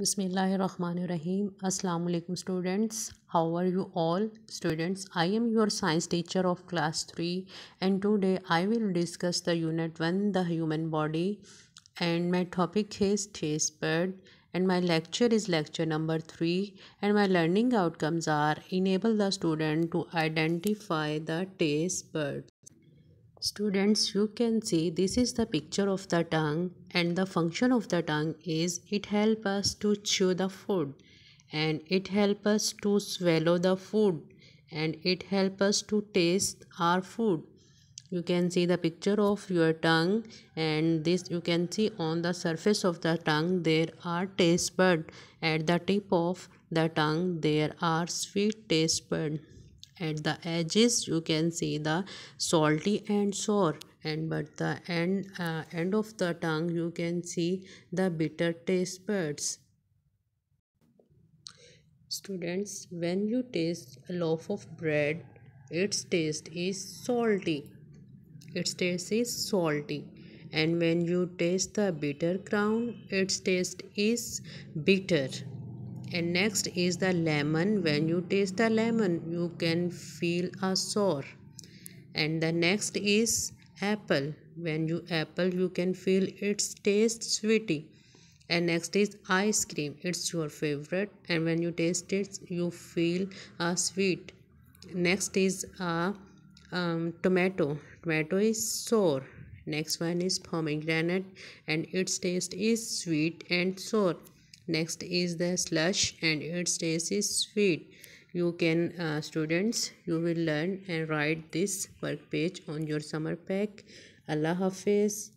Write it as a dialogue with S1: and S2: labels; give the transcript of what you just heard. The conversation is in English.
S1: Bismillahirrahmanirrahim. Assalamu alaikum students. How are you all students? I am your science teacher of class 3 and today I will discuss the unit 1 the human body and my topic is taste bud and my lecture is lecture number 3 and my learning outcomes are enable the student to identify the taste bud. Students, you can see this is the picture of the tongue and the function of the tongue is it help us to chew the food and it help us to swallow the food and it help us to taste our food. You can see the picture of your tongue and this you can see on the surface of the tongue there are taste bud. At the tip of the tongue there are sweet taste bud at the edges you can see the salty and sour and but the end uh, end of the tongue you can see the bitter taste buds students when you taste a loaf of bread its taste is salty its taste is salty and when you taste the bitter crown its taste is bitter and next is the lemon when you taste the lemon you can feel a sore and the next is apple when you apple you can feel its taste sweety and next is ice cream it's your favorite and when you taste it you feel a sweet next is a uh, um, tomato tomato is sour next one is pomegranate and its taste is sweet and sour next is the slush and its taste is sweet you can uh, students you will learn and write this work page on your summer pack allah hafiz